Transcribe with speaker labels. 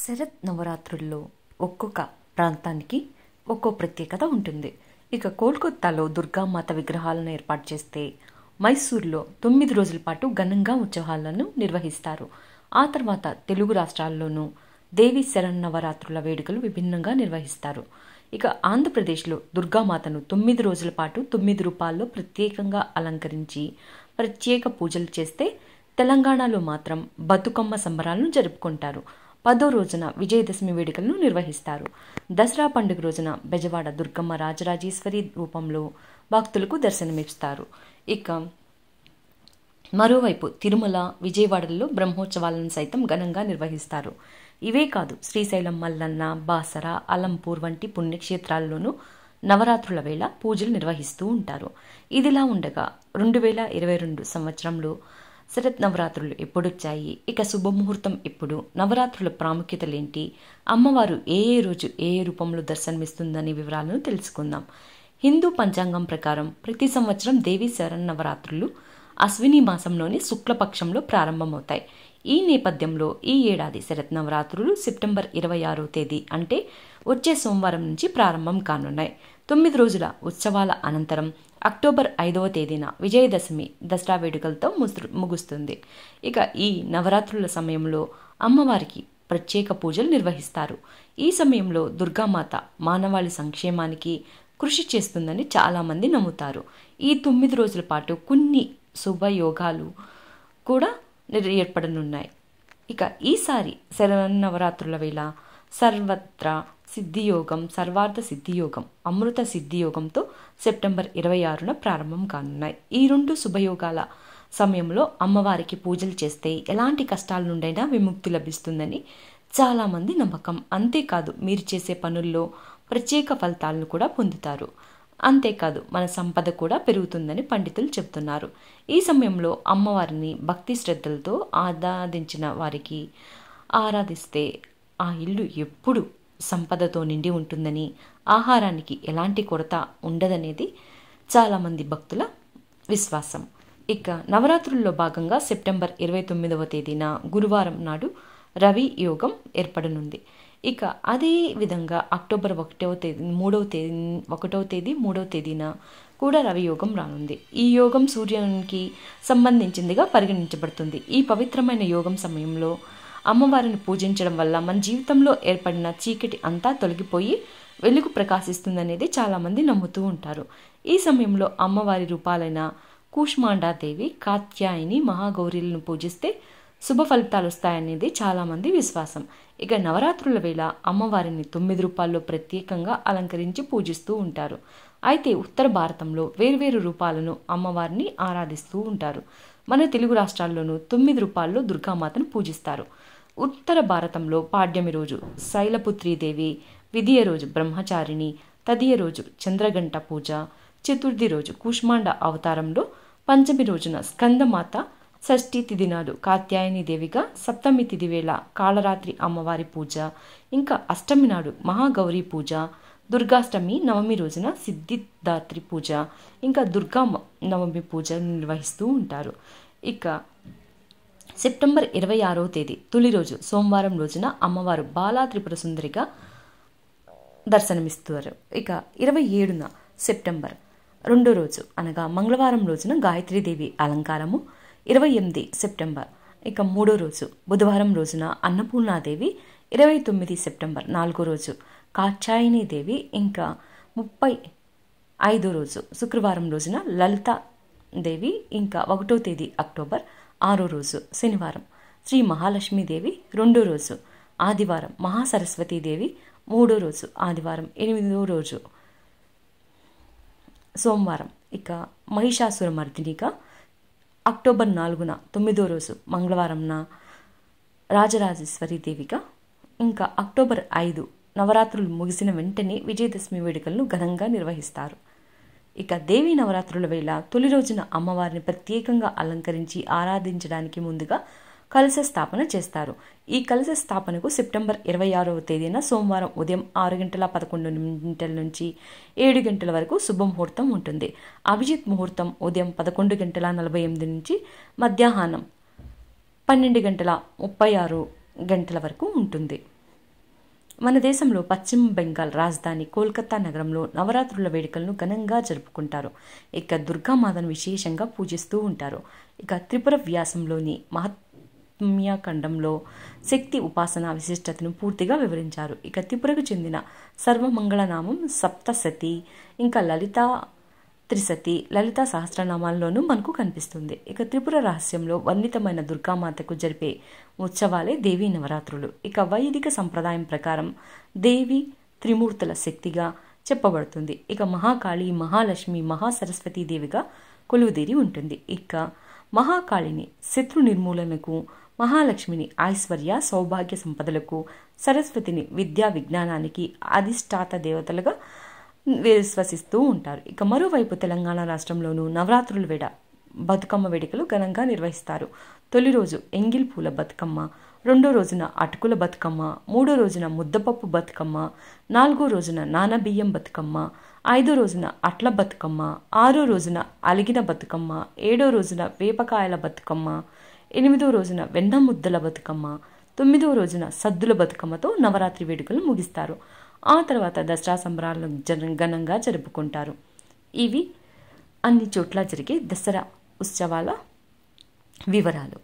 Speaker 1: శరత్ నవరాత్రుల్లో ఒక్కొక్క ప్రాంతానికి ఒక్కో ప్రత్యేకత ఉంటుంది ఇక కోల్కత్తాలో దుర్గామాత విగ్రహాలను ఏర్పాటు చేస్తే మైసూర్లో తొమ్మిది రోజుల పాటు ఘనంగా ఉత్సవాలను నిర్వహిస్తారు ఆ తర్వాత తెలుగు రాష్ట్రాల్లోనూ దేవి నవరాత్రుల వేడుకలు విభిన్నంగా నిర్వహిస్తారు ఇక ఆంధ్రప్రదేశ్లో దుర్గామాతను తొమ్మిది రోజుల పాటు తొమ్మిది రూపాల్లో ప్రత్యేకంగా అలంకరించి ప్రత్యేక పూజలు చేస్తే తెలంగాణలో మాత్రం బతుకమ్మ సంబరాలను జరుపుకుంటారు పదో రోజున విజయదశమి వేడుకలను నిర్వహిస్తారు దసరా పండుగ రోజున బెజవాడ దుర్గమ్మ రాజరాజేశ్వరి రూపంలో భక్తులకు దర్శనమిస్తారు ఇక మరోవైపు తిరుమల విజయవాడలో బ్రహ్మోత్సవాలను సైతం ఘనంగా నిర్వహిస్తారు ఇవే కాదు శ్రీశైలం మల్లన్న బాసర అలంపూర్ వంటి పుణ్యక్షేత్రాల్లోనూ నవరాత్రుల వేళ పూజలు నిర్వహిస్తూ ఉంటారు ఇదిలా ఉండగా రెండు వేల ఇరవై రెండు సంవత్సరంలో శరత్ నవరాత్రులు ఎప్పుడొచ్చాయి ఇక శుభముహూర్తం ఎప్పుడు నవరాత్రుల ప్రాముఖ్యతలేంటి అమ్మవారు ఏ ఏ రోజు ఏ ఏ రూపంలో దర్శనమిస్తుందనే వివరాలను తెలుసుకుందాం హిందూ పంచాంగం ప్రకారం ప్రతి సంవత్సరం దేవీ శరణ్ నవరాత్రులు అశ్విని మాసంలోని శుక్లపక్షంలో ప్రారంభమవుతాయి ఈ నేపథ్యంలో ఈ ఏడాది శరత్నవరాత్రులు సెప్టెంబర్ ఇరవై ఆరో తేదీ అంటే వచ్చే సోమవారం నుంచి ప్రారంభం కానున్నాయి తొమ్మిది రోజుల ఉత్సవాల అనంతరం అక్టోబర్ ఐదవ తేదీన విజయదశమి దసరా వేడుకలతో ముగుస్తుంది ఇక ఈ నవరాత్రుల సమయంలో అమ్మవారికి ప్రత్యేక పూజలు నిర్వహిస్తారు ఈ సమయంలో దుర్గామాత మానవాళి సంక్షేమానికి కృషి చేస్తుందని చాలామంది నమ్ముతారు ఈ తొమ్మిది రోజుల పాటు కొన్ని శుభయోగాలు కూడా ఏర్పడనున్నాయి ఇక ఈసారి శరన్నవరాత్రుల వేళ సర్వత్ర సిద్ధియోగం సర్వార్థ సిద్ధియోగం అమృత సిద్ధియోగంతో సెప్టెంబర్ ఇరవై ఆరున ప్రారంభం కానున్నాయి ఈ రెండు శుభయోగాల సమయంలో అమ్మవారికి పూజలు చేస్తే ఎలాంటి కష్టాల నుండైనా విముక్తి లభిస్తుందని చాలామంది నమ్మకం అంతేకాదు మీరు చేసే పనుల్లో ప్రత్యేక ఫలితాలను కూడా పొందుతారు అంతేకాదు మన సంపద కూడా పెరుగుతుందని పండితులు చెబుతున్నారు ఈ సమయంలో అమ్మవారిని భక్తి శ్రద్ధలతో ఆరాధించిన వారికి ఆరాధిస్తే ఆ ఇల్లు ఎప్పుడు సంపదతో నిండి ఉంటుందని ఆహారానికి ఎలాంటి కొరత ఉండదనేది చాలామంది భక్తుల విశ్వాసం ఇక నవరాత్రుల్లో భాగంగా సెప్టెంబర్ ఇరవై తొమ్మిదవ తేదీన గురువారం నాడు రవి యోగం ఏర్పడనుంది ఇక అదే విధంగా అక్టోబర్ ఒకటవ తేదీ మూడవ తేదీ ఒకటవ తేదీ మూడవ తేదీన కూడా రవి యోగం రానుంది ఈ యోగం సూర్యునికి సంబంధించిందిగా పరిగణించబడుతుంది ఈ పవిత్రమైన యోగం సమయంలో అమ్మవారిని పూజించడం వల్ల మన జీవితంలో ఏర్పడిన చీకటి అంతా తొలగిపోయి వెలుగు ప్రకాశిస్తుందనేది చాలామంది నమ్ముతూ ఉంటారు ఈ సమయంలో అమ్మవారి రూపాలైన కూష్మాండాదేవి కాత్యాయని మహాగౌరీలను పూజిస్తే శుభ ఫలితాలు వస్తాయనేది చాలామంది విశ్వాసం ఇక నవరాత్రుల వేళ అమ్మవారిని తొమ్మిది రూపాల్లో ప్రత్యేకంగా అలంకరించి పూజిస్తూ ఉంటారు అయితే ఉత్తర భారతంలో వేర్వేరు రూపాలను అమ్మవారిని ఆరాధిస్తూ ఉంటారు మన తెలుగు రాష్ట్రాల్లోనూ తొమ్మిది రూపాల్లో దుర్గామాతను పూజిస్తారు ఉత్తర భారతంలో పాడ్యమి రోజు శైలపుత్రీదేవి విధియ రోజు బ్రహ్మచారిణి తదియ రోజు చంద్రగంట పూజ చతుర్థి రోజు కుష్మాండ అవతారంలో పంచమి రోజున స్కందమాత షష్ఠి తిథి నాడు కాత్యాయని దేవిగా సప్తమి తిథి వేళ కాళరాత్రి అమ్మవారి పూజ ఇంకా అష్టమి నాడు మహాగౌరీ పూజ దుర్గాష్టమి నవమి రోజున సిద్ధిదాత్రి పూజ ఇంకా దుర్గా నవమి పూజ నిర్వహిస్తూ ఉంటారు ఇక సెప్టెంబర్ ఇరవై ఆరో తేదీ తొలి రోజు సోమవారం రోజున అమ్మవారు బాలా త్రిపుర సుందరిగా దర్శనమిస్తారు ఇక ఇరవై ఏడున సెప్టెంబర్ రెండో రోజు అనగా మంగళవారం రోజున గాయత్రీదేవి అలంకారము ఇరవై ఎనిమిది సెప్టెంబర్ ఇక మూడో రోజు బుధవారం రోజున అన్నపూర్ణాదేవి ఇరవై తొమ్మిది సెప్టెంబర్ నాలుగో రోజు దేవి ఇంకా ముప్పై ఐదో రోజు శుక్రవారం రోజున లలిత దేవి ఇంకా ఒకటో తేదీ అక్టోబర్ ఆరో రోజు శనివారం శ్రీ మహాలక్ష్మీదేవి రెండో రోజు ఆదివారం మహాసరస్వతీదేవి మూడో రోజు ఆదివారం ఎనిమిదో రోజు సోమవారం ఇక మహిషాసురమర్దినిగా అక్టోబర్ నాలుగున తొమ్మిదో రోజు మంగళవారంన రాజరాజేశ్వరి దేవిగా ఇంకా అక్టోబర్ ఐదు నవరాత్రులు ముగిసిన వెంటనే విజయదశమి వేడుకలను ఘనంగా నిర్వహిస్తారు ఇక దేవి నవరాత్రుల వేళ తొలి రోజున అమ్మవారిని ప్రత్యేకంగా అలంకరించి ఆరాధించడానికి ముందుగా కలశ స్థాపన చేస్తారు ఈ కలశ స్థాపనకు సెప్టెంబర్ ఇరవై ఆరవ తేదీన సోమవారం ఉదయం ఆరు గంటల పదకొండు గంటల నుంచి ఏడు గంటల వరకు శుభముహూర్తం ఉంటుంది అభిజిత్ ముహూర్తం ఉదయం పదకొండు గంటల నలభై ఎనిమిది నుంచి మధ్యాహ్నం పన్నెండు గంటల ముప్పై ఆరు గంటల వరకు ఉంటుంది మన దేశంలో పశ్చిమ బెంగాల్ రాజధాని కోల్కతా నగరంలో నవరాత్రుల వేడుకలను ఘనంగా జరుపుకుంటారు ఇక దుర్గామాతను విశేషంగా పూజిస్తూ ఉంటారు ఇక త్రిపుర వ్యాసంలోని మహత్ ఖండంలో శక్తి ఉపాసన విశిష్టతను పూర్తిగా వివరించారు ఇక త్రిపురకు చెందిన సర్వమంగళనామం సప్తసతి ఇంకా లలిత త్రిసతి లలిత సహస్రనామాల్లోనూ మనకు కనిపిస్తుంది ఇక త్రిపుర రహస్యంలో వర్ణితమైన దుర్గామాతకు జరిపే ఉత్సవాలే దేవి నవరాత్రులు ఇక వైదిక సంప్రదాయం ప్రకారం దేవి త్రిమూర్తుల శక్తిగా చెప్పబడుతుంది ఇక మహాకాళి మహాలక్ష్మి మహాసరస్వతీ దేవిగా కొలువుదేరి ఉంటుంది ఇక మహాకాళిని శత్రు నిర్మూలనకు మహాలక్ష్మిని ఐశ్వర్య సౌభాగ్య సంపదలకు సరస్వతిని విద్యా విజ్ఞానానికి అధిష్టాత దేవతలుగా విశ్వసిస్తూ ఉంటారు ఇక మరోవైపు తెలంగాణ రాష్ట్రంలోనూ నవరాత్రుల వేడ బతుకమ్మ వేడుకలు ఘనంగా నిర్వహిస్తారు తొలి రోజు ఎంగిల్ పూల బతుకమ్మ రెండో రోజున అటుకుల బతుకమ్మ మూడో రోజున ముద్దపప్పు బతుకమ్మ నాలుగో రోజున నానబియ్యం బతుకమ్మ ఐదో రోజున అట్ల బతుకమ్మ ఆరో రోజున అలిగిన బతుకమ్మ ఏడో రోజున వేపకాయల బతుకమ్మ ఎనిమిదో రోజున వెన్న ముద్దల బతుకమ్మ తొమ్మిదో రోజున సద్దుల బతుకమ్మతో నవరాత్రి వేడుకలు ముగిస్తారు ఆ తర్వాత దసరా సంబరాలను జన ఘనంగా జరుపుకుంటారు ఇవి అన్ని చోట్ల జరిగే దసరా ఉత్సవాల వివరాలు